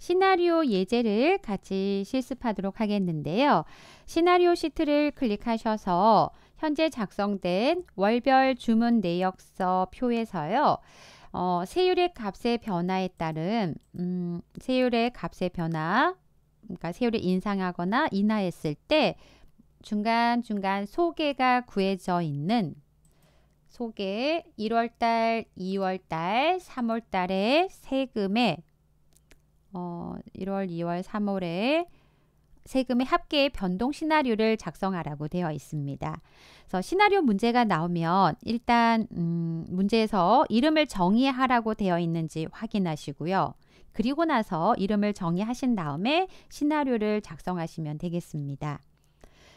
시나리오 예제를 같이 실습하도록 하겠는데요. 시나리오 시트를 클릭하셔서 현재 작성된 월별 주문 내역서 표에서요. 어, 세율의 값의 변화에 따른 음, 세율의 값의 변화 그러니까 세율을 인상하거나 인하했을 때 중간중간 소개가 구해져 있는 소개 1월달, 2월달, 3월달의 세금의 어, 1월, 2월, 3월에 세금의 합계의 변동 시나리오를 작성하라고 되어 있습니다. 그래서 시나리오 문제가 나오면 일단 음, 문제에서 이름을 정의하라고 되어 있는지 확인하시고요. 그리고 나서 이름을 정의하신 다음에 시나리오를 작성하시면 되겠습니다.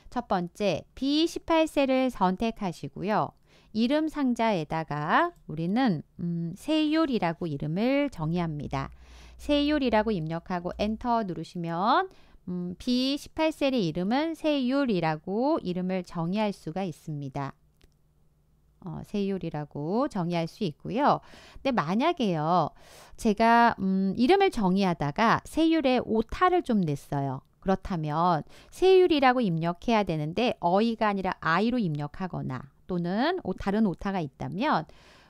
첫 번째, B18세를 선택하시고요. 이름 상자에다가 우리는 음, 세율이라고 이름을 정의합니다. 세율이라고 입력하고 엔터 누르시면 음, B18셀의 이름은 세율이라고 이름을 정의할 수가 있습니다. 어, 세율이라고 정의할 수 있고요. 근데 만약에요. 제가 음, 이름을 정의하다가 세율에 오타를 좀 냈어요. 그렇다면 세율이라고 입력해야 되는데 어이가 아니라 아이로 입력하거나 또는 다른 오타가 있다면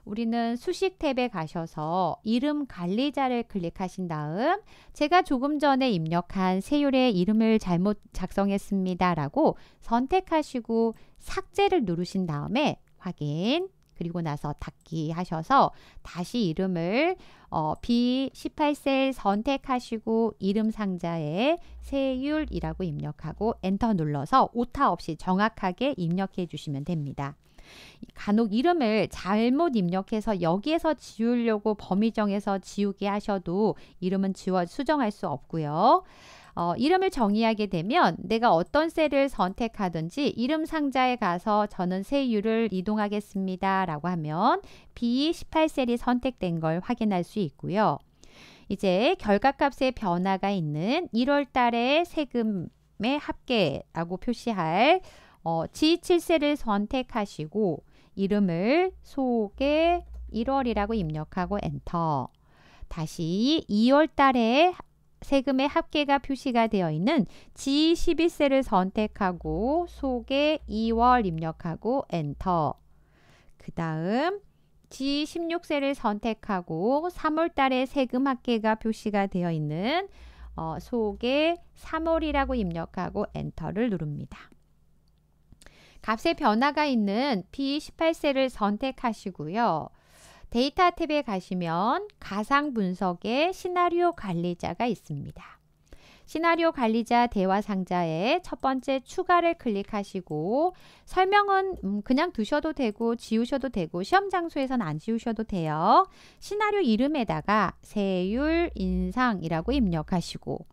우리는 수식 탭에 가셔서 이름 관리자를 클릭하신 다음 제가 조금 전에 입력한 세율의 이름을 잘못 작성했습니다 라고 선택하시고 삭제를 누르신 다음에 확인 그리고 나서 닫기 하셔서 다시 이름을 어, B18셀 선택하시고 이름 상자에 세율이라고 입력하고 엔터 눌러서 오타 없이 정확하게 입력해 주시면 됩니다. 간혹 이름을 잘못 입력해서 여기에서 지우려고 범위 정해서 지우게 하셔도 이름은 지워 수정할 수 없고요. 어, 이름을 정의하게 되면 내가 어떤 셀을 선택하든지 이름 상자에 가서 저는 세율을 이동하겠습니다 라고 하면 B18셀이 선택된 걸 확인할 수 있고요. 이제 결과값에 변화가 있는 1월 달에 세금의 합계라고 표시할 어, g 7세를 선택하시고 이름을 소개 1월이라고 입력하고 엔터. 다시 2월 달에 세금의 합계가 표시가 되어 있는 G11세를 선택하고 소개 2월 입력하고 엔터. 그 다음 G16세를 선택하고 3월 달에 세금 합계가 표시가 되어 있는 어, 소개 3월이라고 입력하고 엔터를 누릅니다. 값의 변화가 있는 B18셀을 선택하시고요. 데이터 탭에 가시면 가상 분석의 시나리오 관리자가 있습니다. 시나리오 관리자 대화 상자에 첫 번째 추가를 클릭하시고 설명은 음, 그냥 두셔도 되고 지우셔도 되고 시험 장소에선 안 지우셔도 돼요. 시나리오 이름에다가 세율 인상이라고 입력하시고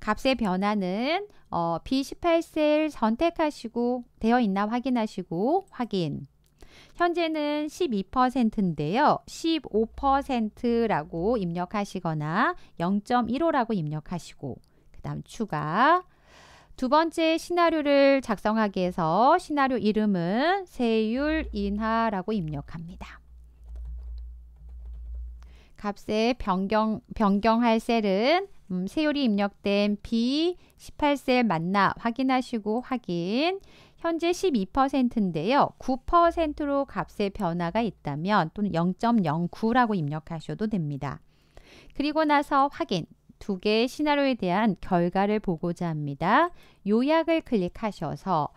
값의 변화는 어, B18셀 선택하시고 되어 있나 확인하시고 확인. 현재는 12%인데요. 15%라고 입력하시거나 0.15라고 입력하시고 그 다음 추가 두 번째 시나리오를 작성하기 위해서 시나리오 이름은 세율 인하라고 입력합니다. 값의 변경, 변경할 셀은 음, 세율이 입력된 b 1 8세 맞나 확인하시고 확인. 현재 12%인데요. 9%로 값의 변화가 있다면 또는 0.09라고 입력하셔도 됩니다. 그리고 나서 확인. 두 개의 시나리오에 대한 결과를 보고자 합니다. 요약을 클릭하셔서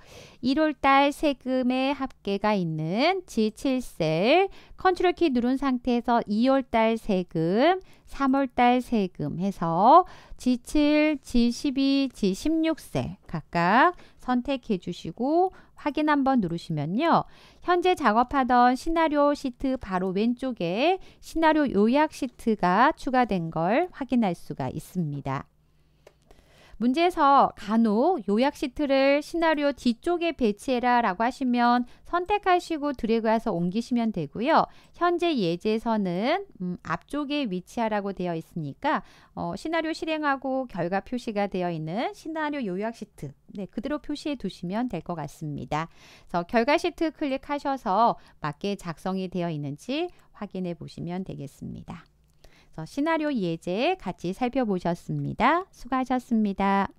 1월달 세금의 합계가 있는 G7셀 컨트롤 키 누른 상태에서 2월달 세금, 3월달 세금 해서 G7, G12, G16셀 각각 선택해 주시고 확인 한번 누르시면요. 현재 작업하던 시나리오 시트 바로 왼쪽에 시나리오 요약 시트가 추가된 걸 확인할 수가 있습니다. 문제에서 간혹 요약 시트를 시나리오 뒤쪽에 배치해라 라고 하시면 선택하시고 드래그해서 옮기시면 되고요. 현재 예제에서는 음, 앞쪽에 위치하라고 되어 있으니까 어, 시나리오 실행하고 결과 표시가 되어 있는 시나리오 요약 시트 네, 그대로 표시해 두시면 될 것 같습니다. 그래서 결과 시트 클릭하셔서 맞게 작성이 되어 있는지 확인해 보시면 되겠습니다. 시나리오 예제 같이 살펴보셨습니다. 수고하셨습니다.